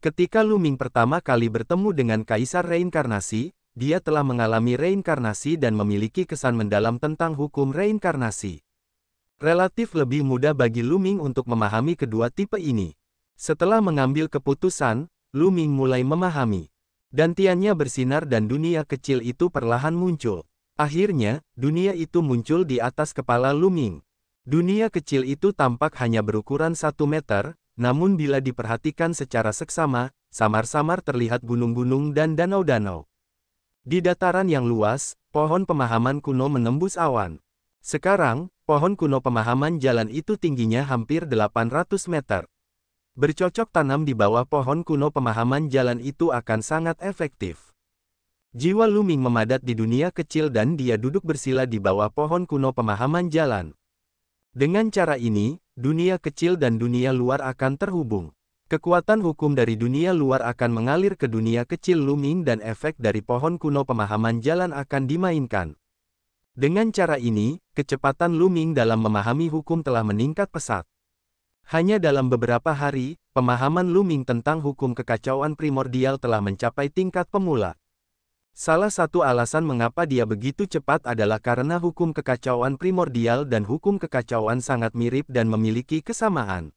Ketika Luming pertama kali bertemu dengan Kaisar Reinkarnasi, dia telah mengalami reinkarnasi dan memiliki kesan mendalam tentang hukum reinkarnasi. Relatif lebih mudah bagi Luming untuk memahami kedua tipe ini. Setelah mengambil keputusan, Luming mulai memahami. Dantiannya bersinar dan dunia kecil itu perlahan muncul. Akhirnya, dunia itu muncul di atas kepala Luming. Dunia kecil itu tampak hanya berukuran satu meter, namun bila diperhatikan secara seksama, samar-samar terlihat gunung-gunung dan danau-danau. Di dataran yang luas, pohon pemahaman kuno menembus awan. Sekarang, pohon kuno pemahaman jalan itu tingginya hampir 800 meter. Bercocok tanam di bawah pohon kuno pemahaman jalan itu akan sangat efektif. Jiwa Luming memadat di dunia kecil dan dia duduk bersila di bawah pohon kuno pemahaman jalan. Dengan cara ini, dunia kecil dan dunia luar akan terhubung. Kekuatan hukum dari dunia luar akan mengalir ke dunia kecil Luming dan efek dari pohon kuno pemahaman jalan akan dimainkan. Dengan cara ini, kecepatan Luming dalam memahami hukum telah meningkat pesat. Hanya dalam beberapa hari, pemahaman Luming tentang hukum kekacauan primordial telah mencapai tingkat pemula. Salah satu alasan mengapa dia begitu cepat adalah karena hukum kekacauan primordial dan hukum kekacauan sangat mirip dan memiliki kesamaan.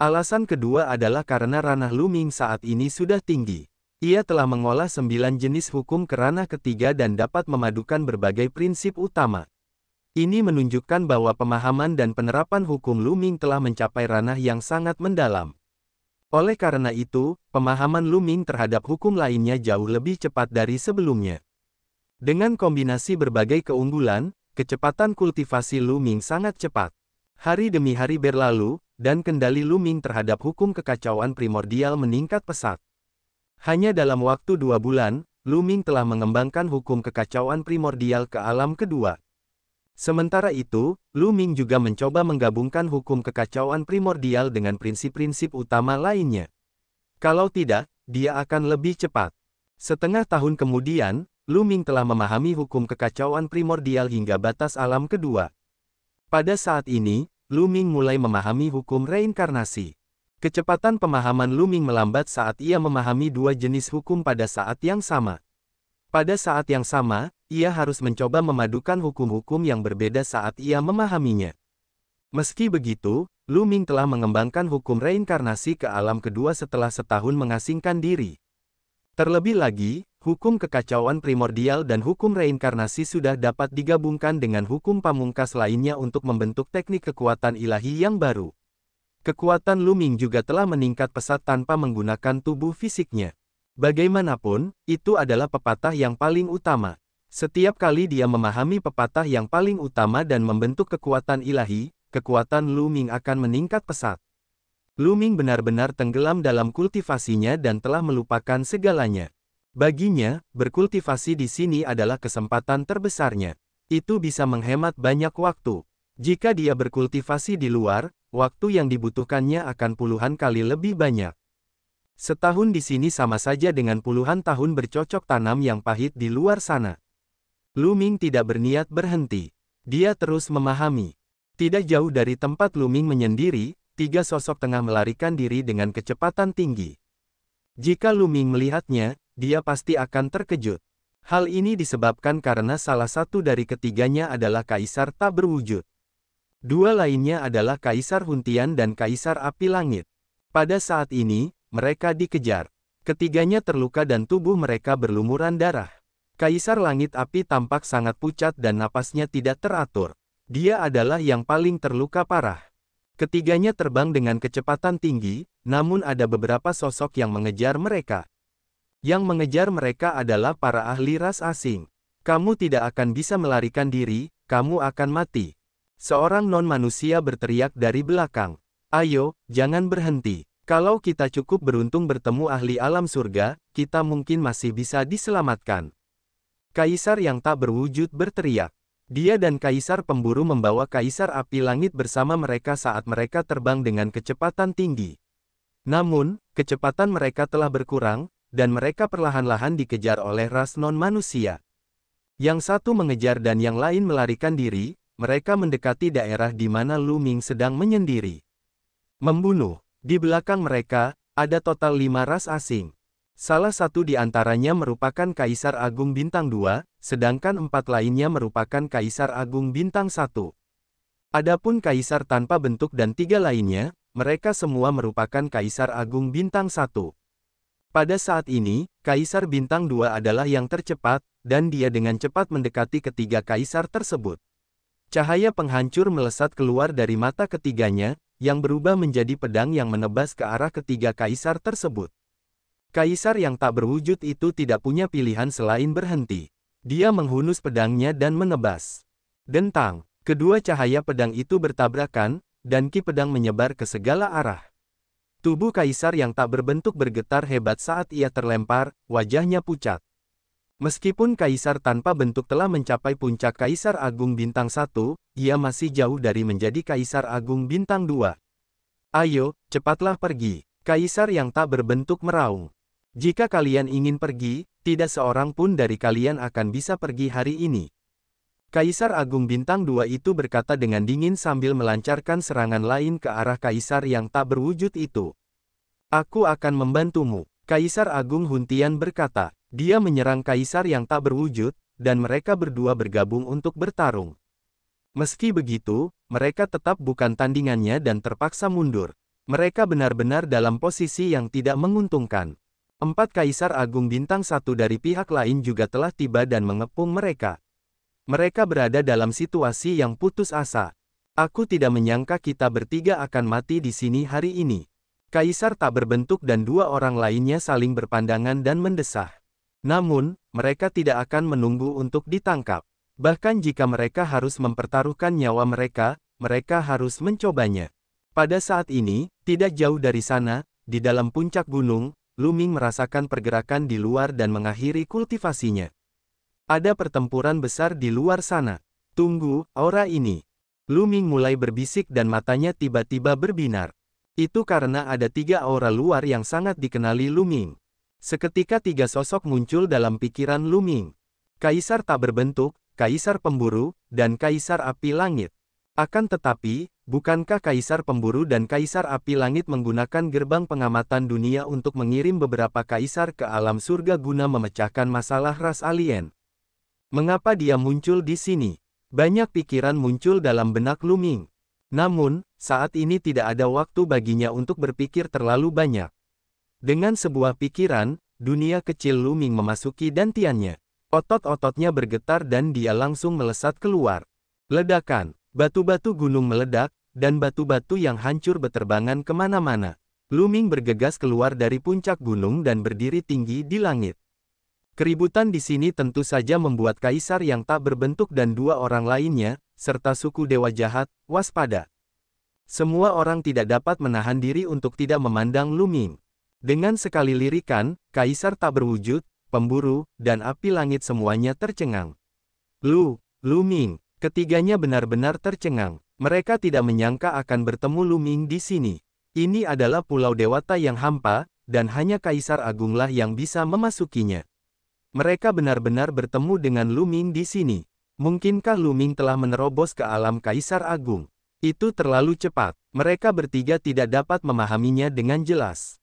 Alasan kedua adalah karena ranah Luming saat ini sudah tinggi. Ia telah mengolah sembilan jenis hukum ke ranah ketiga dan dapat memadukan berbagai prinsip utama. Ini menunjukkan bahwa pemahaman dan penerapan hukum Luming telah mencapai ranah yang sangat mendalam. Oleh karena itu, pemahaman Luming terhadap hukum lainnya jauh lebih cepat dari sebelumnya. Dengan kombinasi berbagai keunggulan, kecepatan kultivasi Luming sangat cepat. Hari demi hari berlalu, dan kendali Luming terhadap hukum kekacauan primordial meningkat pesat. Hanya dalam waktu dua bulan, Luming telah mengembangkan hukum kekacauan primordial ke alam kedua. Sementara itu, Lu Ming juga mencoba menggabungkan hukum kekacauan primordial dengan prinsip-prinsip utama lainnya. Kalau tidak, dia akan lebih cepat. Setengah tahun kemudian, Lu Ming telah memahami hukum kekacauan primordial hingga batas alam kedua. Pada saat ini, Lu Ming mulai memahami hukum reinkarnasi. Kecepatan pemahaman Lu Ming melambat saat ia memahami dua jenis hukum pada saat yang sama. Pada saat yang sama, ia harus mencoba memadukan hukum-hukum yang berbeda saat ia memahaminya. Meski begitu, Lu Ming telah mengembangkan hukum reinkarnasi ke alam kedua setelah setahun mengasingkan diri. Terlebih lagi, hukum kekacauan primordial dan hukum reinkarnasi sudah dapat digabungkan dengan hukum pamungkas lainnya untuk membentuk teknik kekuatan ilahi yang baru. Kekuatan Luming juga telah meningkat pesat tanpa menggunakan tubuh fisiknya. Bagaimanapun, itu adalah pepatah yang paling utama. Setiap kali dia memahami pepatah yang paling utama dan membentuk kekuatan ilahi, kekuatan Luming akan meningkat pesat. Luming benar-benar tenggelam dalam kultivasinya dan telah melupakan segalanya. Baginya, berkultivasi di sini adalah kesempatan terbesarnya. Itu bisa menghemat banyak waktu. Jika dia berkultivasi di luar, waktu yang dibutuhkannya akan puluhan kali lebih banyak. Setahun di sini sama saja dengan puluhan tahun bercocok tanam yang pahit di luar sana. Luming tidak berniat berhenti. Dia terus memahami. Tidak jauh dari tempat Luming menyendiri, tiga sosok tengah melarikan diri dengan kecepatan tinggi. Jika Luming melihatnya, dia pasti akan terkejut. Hal ini disebabkan karena salah satu dari ketiganya adalah Kaisar tak berwujud. Dua lainnya adalah Kaisar Huntian dan Kaisar Api Langit. Pada saat ini, mereka dikejar. Ketiganya terluka dan tubuh mereka berlumuran darah. Kaisar Langit Api tampak sangat pucat dan napasnya tidak teratur. Dia adalah yang paling terluka parah. Ketiganya terbang dengan kecepatan tinggi, namun ada beberapa sosok yang mengejar mereka. Yang mengejar mereka adalah para ahli ras asing. Kamu tidak akan bisa melarikan diri, kamu akan mati. Seorang non-manusia berteriak dari belakang. Ayo, jangan berhenti. Kalau kita cukup beruntung bertemu ahli alam surga, kita mungkin masih bisa diselamatkan. Kaisar yang tak berwujud berteriak. Dia dan kaisar pemburu membawa kaisar api langit bersama mereka saat mereka terbang dengan kecepatan tinggi. Namun, kecepatan mereka telah berkurang, dan mereka perlahan-lahan dikejar oleh ras non-manusia. Yang satu mengejar dan yang lain melarikan diri, mereka mendekati daerah di mana Lu Ming sedang menyendiri. Membunuh di belakang mereka, ada total lima ras asing. Salah satu di antaranya merupakan Kaisar Agung Bintang 2, sedangkan empat lainnya merupakan Kaisar Agung Bintang 1. Adapun Kaisar tanpa bentuk dan tiga lainnya, mereka semua merupakan Kaisar Agung Bintang 1. Pada saat ini, Kaisar Bintang 2 adalah yang tercepat, dan dia dengan cepat mendekati ketiga kaisar tersebut. Cahaya penghancur melesat keluar dari mata ketiganya, yang berubah menjadi pedang yang menebas ke arah ketiga kaisar tersebut. Kaisar yang tak berwujud itu tidak punya pilihan selain berhenti. Dia menghunus pedangnya dan menebas. Dentang, kedua cahaya pedang itu bertabrakan, dan ki pedang menyebar ke segala arah. Tubuh kaisar yang tak berbentuk bergetar hebat saat ia terlempar, wajahnya pucat. Meskipun Kaisar tanpa bentuk telah mencapai puncak Kaisar Agung Bintang 1, ia masih jauh dari menjadi Kaisar Agung Bintang 2. Ayo, cepatlah pergi. Kaisar yang tak berbentuk meraung. Jika kalian ingin pergi, tidak seorang pun dari kalian akan bisa pergi hari ini. Kaisar Agung Bintang 2 itu berkata dengan dingin sambil melancarkan serangan lain ke arah Kaisar yang tak berwujud itu. Aku akan membantumu, Kaisar Agung Huntian berkata. Dia menyerang kaisar yang tak berwujud, dan mereka berdua bergabung untuk bertarung. Meski begitu, mereka tetap bukan tandingannya dan terpaksa mundur. Mereka benar-benar dalam posisi yang tidak menguntungkan. Empat kaisar agung bintang satu dari pihak lain juga telah tiba dan mengepung mereka. Mereka berada dalam situasi yang putus asa. Aku tidak menyangka kita bertiga akan mati di sini hari ini. Kaisar tak berbentuk dan dua orang lainnya saling berpandangan dan mendesah. Namun, mereka tidak akan menunggu untuk ditangkap. Bahkan jika mereka harus mempertaruhkan nyawa mereka, mereka harus mencobanya. Pada saat ini, tidak jauh dari sana, di dalam puncak gunung, Luming merasakan pergerakan di luar dan mengakhiri kultivasinya. Ada pertempuran besar di luar sana. Tunggu, aura ini. Luming mulai berbisik dan matanya tiba-tiba berbinar. Itu karena ada tiga aura luar yang sangat dikenali Luming. Seketika tiga sosok muncul dalam pikiran Luming. Kaisar tak berbentuk, Kaisar Pemburu, dan Kaisar Api Langit. Akan tetapi, bukankah Kaisar Pemburu dan Kaisar Api Langit menggunakan gerbang pengamatan dunia untuk mengirim beberapa kaisar ke alam surga guna memecahkan masalah ras alien? Mengapa dia muncul di sini? Banyak pikiran muncul dalam benak Luming. Namun, saat ini tidak ada waktu baginya untuk berpikir terlalu banyak. Dengan sebuah pikiran, dunia kecil Luming memasuki dantiannya. Otot-ototnya bergetar dan dia langsung melesat keluar. Ledakan, batu-batu gunung meledak, dan batu-batu yang hancur beterbangan kemana-mana. Luming bergegas keluar dari puncak gunung dan berdiri tinggi di langit. Keributan di sini tentu saja membuat kaisar yang tak berbentuk dan dua orang lainnya, serta suku dewa jahat, waspada. Semua orang tidak dapat menahan diri untuk tidak memandang Luming. Dengan sekali lirikan, kaisar tak berwujud, pemburu, dan api langit semuanya tercengang. Lu, Lu Ming, ketiganya benar-benar tercengang. Mereka tidak menyangka akan bertemu Lu Ming di sini. Ini adalah pulau dewata yang hampa, dan hanya Kaisar Agunglah yang bisa memasukinya. Mereka benar-benar bertemu dengan Lu Ming di sini. Mungkinkah Lu Ming telah menerobos ke alam Kaisar Agung? Itu terlalu cepat. Mereka bertiga tidak dapat memahaminya dengan jelas.